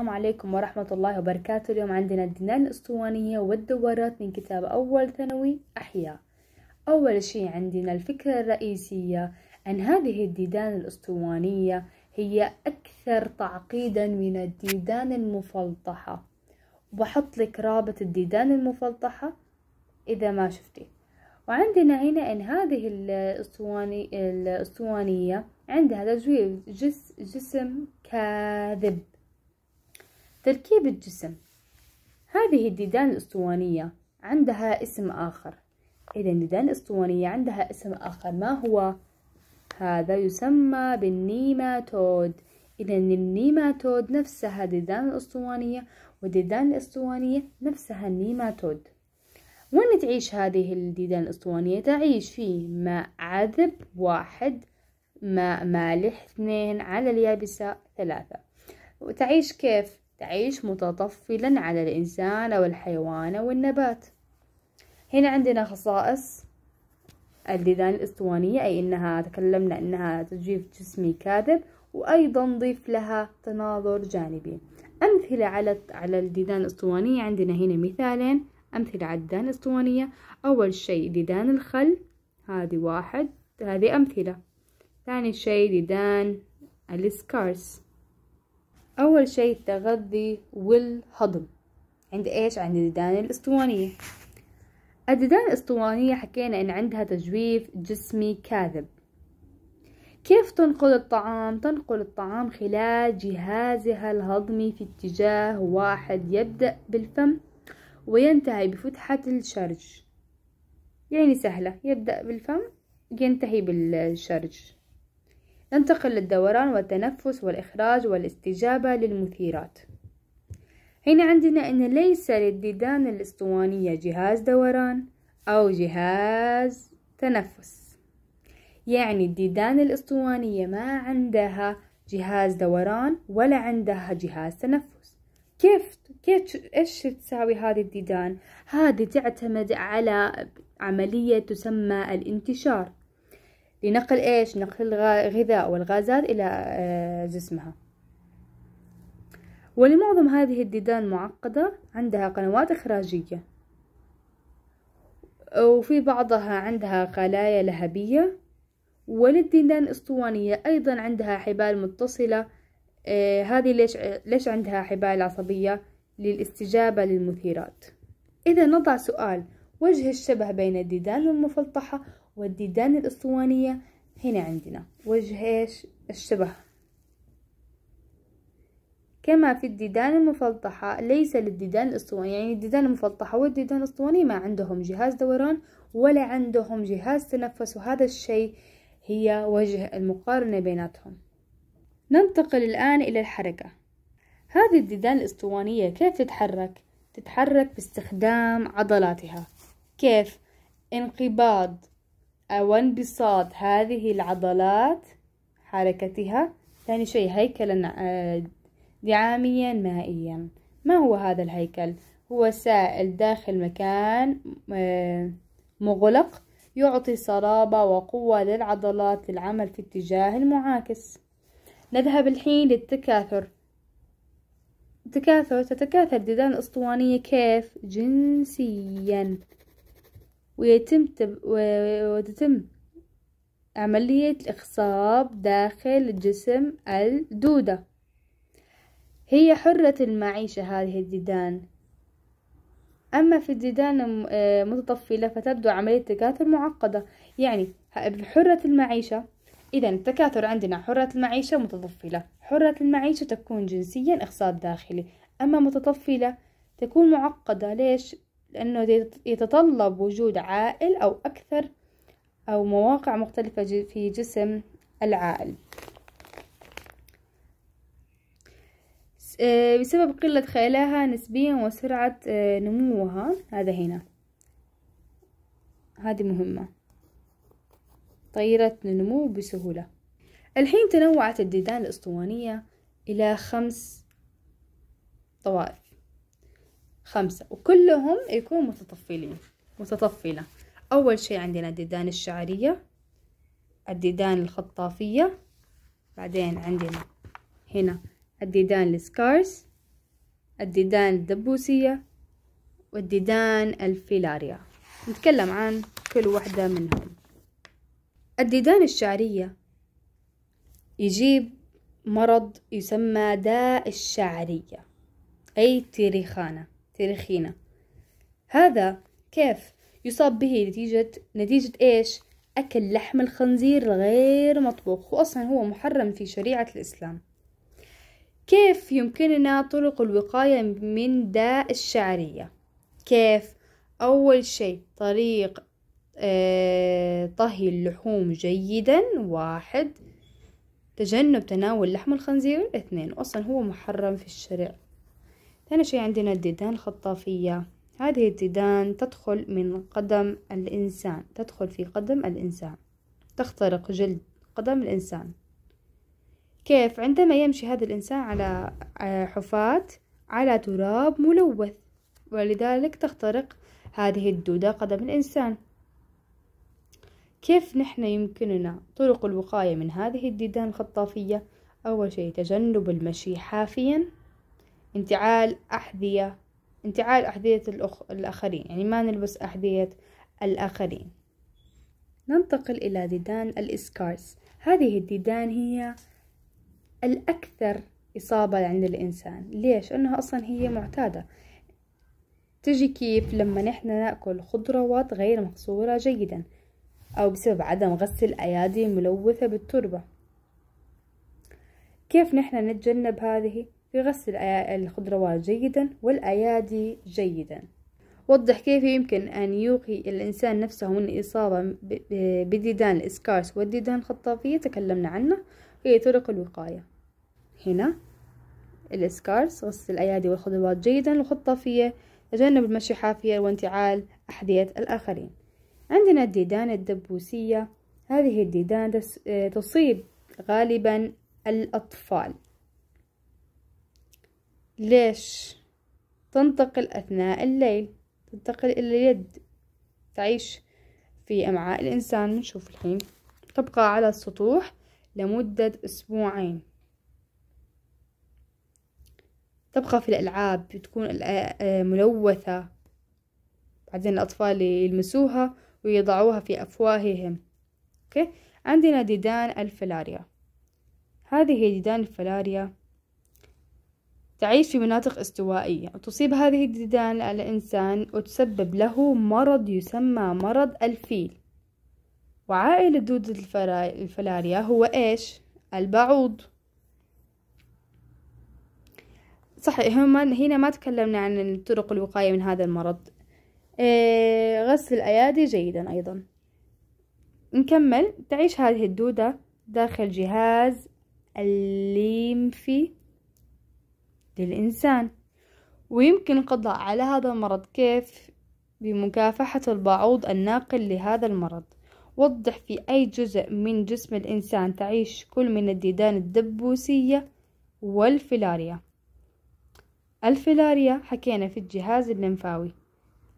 السلام عليكم ورحمة الله وبركاته اليوم عندنا الدنان الأسطوانية والدورات من كتاب أول ثانوي أحياء أول شيء عندنا الفكرة الرئيسية أن هذه الديدان الأسطوانية هي أكثر تعقيدا من الديدان المفلطحة وبحط لك رابط الديدان المفلطحة إذا ما شفتي وعندنا هنا أن هذه الأسطواني الأسطوانية عندها تجويف جس جسم كاذب تركيب الجسم هذه الديدان الأسطوانية عندها اسم آخر إذا الديدان الأسطوانية عندها اسم آخر ما هو؟ هذا يسمى بالنيماتود إذا النيماتود نفسها الديدان الأسطوانية والديدان الأسطوانية نفسها النيماتود وين تعيش هذه الديدان الأسطوانية؟ تعيش في ماء عذب واحد ماء مالح اثنين على اليابسة ثلاثة وتعيش كيف؟ تعيش متطفلا على الإنسان والحيوان والنبات هنا عندنا خصائص الديدان الأسطوانية أي أنها تكلمنا أنها تجيب جسمي كاذب وأيضا نضيف لها تناظر جانبي أمثلة على على الديدان الأسطوانية عندنا هنا مثالين أمثلة على الديدان الأسطوانية أول شيء ديدان الخل هذه واحد هذه أمثلة ثاني شيء ديدان السكارس أول شيء التغذي والهضم عند إيش؟ عند الديدان الأسطوانية الديدان الأسطوانية حكينا إن عندها تجويف جسمي كاذب كيف تنقل الطعام؟ تنقل الطعام خلال جهازها الهضمي في اتجاه واحد يبدأ بالفم وينتهي بفتحة الشرج يعني سهلة يبدأ بالفم ينتهي بالشرج ننتقل للدوران والتنفس والإخراج والاستجابة للمثيرات هنا عندنا أن ليس للديدان الأسطوانية جهاز دوران أو جهاز تنفس يعني الديدان الأسطوانية ما عندها جهاز دوران ولا عندها جهاز تنفس كيف كيف ايش تساوي هذه الديدان هذه تعتمد على عملية تسمى الانتشار لنقل إيش نقل الغذاء والغازات إلى آه، جسمها ولمعظم هذه الديدان معقدة عندها قنوات إخراجية وفي بعضها عندها خلايا لهبية وللديدان الأسطوانية أيضا عندها حبال متصلة آه، هذه ليش, ليش عندها حبال عصبية للاستجابة للمثيرات إذا نضع سؤال وجه الشبه بين الديدان المفلطحة والديدان الأسطوانية هنا عندنا وجه إيش الشبه كما في الديدان المفلطحة ليس للديدان الأسطوانية يعني الديدان المفلطحة والديدان الأسطوانية ما عندهم جهاز دوران ولا عندهم جهاز تنفس وهذا الشيء هي وجه المقارنة بيناتهم ننتقل الآن إلى الحركة هذه الديدان الأسطوانية كيف تتحرك؟ تتحرك باستخدام عضلاتها كيف؟ انقباض وانبساط هذه العضلات حركتها ثاني شيء هيكلا آه، دعاميا مائيا ما هو هذا الهيكل هو سائل داخل مكان آه، مغلق يعطي صلابة وقوة للعضلات للعمل في اتجاه المعاكس نذهب الحين للتكاثر تكاثر تتكاثر ديدان الأسطوانية كيف جنسيا ويتم تب... وتتم عملية الإخصاب داخل جسم الدودة هي حرة المعيشة هذه الديدان أما في الديدان آه، متطفلة فتبدو عملية تكاثر معقدة يعني حرة المعيشة إذا التكاثر عندنا حرة المعيشة متطفلة حرة المعيشة تكون جنسيا إخصاب داخلي أما متطفلة تكون معقدة ليش؟ لأنه يتطلب وجود عائل أو أكثر أو مواقع مختلفة في جسم العائل آه، بسبب قلة خيالها نسبيا وسرعة آه، نموها هذا هنا هذه مهمة طيرت النمو بسهولة الحين تنوعت الديدان الأسطوانية إلى خمس طوائف خمسة وكلهم يكونوا متطفلين متطفلة أول شي عندنا الديدان الشعرية الديدان الخطافية بعدين عندنا هنا الديدان السكارس الديدان الدبوسية والديدان الفيلاريا نتكلم عن كل واحدة منهم الديدان الشعرية يجيب مرض يسمى داء الشعرية أي تيريخانة تاريخنا هذا كيف يصاب به نتيجة نتيجة إيش؟ أكل لحم الخنزير غير مطبوخ وأصلا هو محرم في شريعة الإسلام كيف يمكننا طرق الوقاية من داء الشعرية؟ كيف؟ أول شيء طريق آه، طهي اللحوم جيدا واحد تجنب تناول لحم الخنزير اثنين وأصلا هو محرم في الشرع ثاني شيء عندنا الديدان الخطافية هذه الديدان تدخل من قدم الإنسان تدخل في قدم الإنسان تخترق جلد قدم الإنسان كيف عندما يمشي هذا الإنسان على آه، حفاة على تراب ملوث ولذلك تخترق هذه الدودة قدم الإنسان كيف نحن يمكننا طرق الوقاية من هذه الديدان الخطافية؟ أول شيء تجنب المشي حافيا انتعال أحذية انتعال أحذية الأخ... الآخرين يعني ما نلبس أحذية الآخرين ننتقل إلى ديدان الإسكارس هذه الديدان هي الأكثر إصابة عند يعني الإنسان ليش؟ أنها أصلا هي معتادة تجي كيف لما نحن نأكل خضروات غير مغسولة جيدا أو بسبب عدم غسل أيادي ملوثة بالتربة كيف نحن نتجنب هذه؟ بغسل الخضروات جيدا والأيادي جيدا وضح كيف يمكن أن يوقي الإنسان نفسه من إصابة بديدان الإسكارس والديدان الخطافية تكلمنا عنه هي طرق الوقاية هنا الإسكارس غسل الأيادي والخضروات جيدا الخطافية تجنب المشي حافيا وانتعال أحذية الآخرين عندنا الديدان الدبوسية هذه الديدان تصيب غالبا الأطفال ليش تنتقل أثناء الليل تنتقل إلى اليد تعيش في أمعاء الإنسان بنشوف الحين تبقى على السطوح لمدة أسبوعين تبقى في الألعاب تكون آه، ملوثة بعدين الأطفال يلمسوها ويضعوها في أفواههم أوكي عندنا ديدان الفلاريا هذه هي ديدان الفلاريا تعيش في مناطق استوائية وتصيب هذه الديدان الإنسان وتسبب له مرض يسمى مرض الفيل وعائل دودة الفلاريا هو إيش؟ البعوض صحيح هما هنا ما تكلمنا عن طرق الوقاية من هذا المرض إيه غسل الأيادي جيدا أيضا نكمل تعيش هذه الدودة داخل جهاز الليمفي للإنسان ويمكن القضاء على هذا المرض كيف بمكافحة البعوض الناقل لهذا المرض وضح في أي جزء من جسم الإنسان تعيش كل من الديدان الدبوسية والفلاريا الفلاريا حكينا في الجهاز اللمفاوي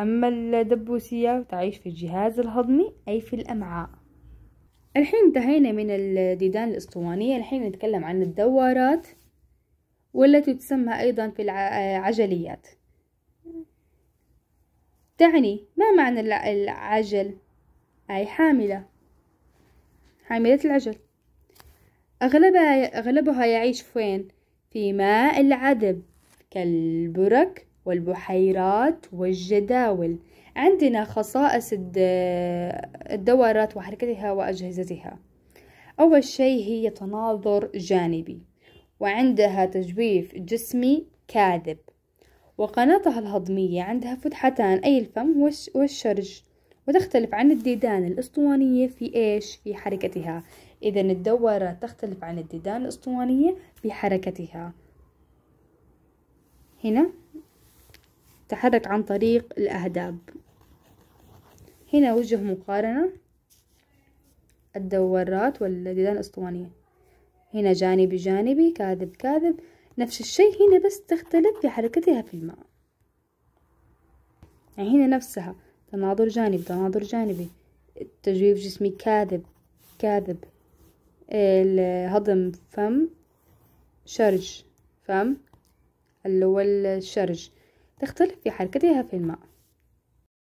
أما الدبوسية تعيش في الجهاز الهضمي أي في الأمعاء الحين انتهينا من الديدان الأسطوانية الحين نتكلم عن الدوارات والتي تسمى أيضا في العجليات آه، تعني ما معنى العجل أي حاملة حاملة العجل أغلبها, أغلبها يعيش فين؟ في ماء العذب كالبرك والبحيرات والجداول عندنا خصائص الدورات وحركتها وأجهزتها أول شيء هي تناظر جانبي وعندها تجويف جسمي كاذب وقناتها الهضمية عندها فتحتان أي الفم والشرج وتختلف عن الديدان الأسطوانية في إيش؟ في حركتها إذا الدورة تختلف عن الديدان الأسطوانية في حركتها هنا تحرك عن طريق الأهداب هنا وجه مقارنة الدورات والديدان الأسطوانية هنا جانبي جانبي كاذب كاذب نفس الشيء هنا بس تختلف في حركتها في الماء يعني هنا نفسها تناظر جانبي تناظر جانبي تجويف جسمي كاذب كاذب الهضم فم شرج فم اللي هو الشرج تختلف في حركتها في الماء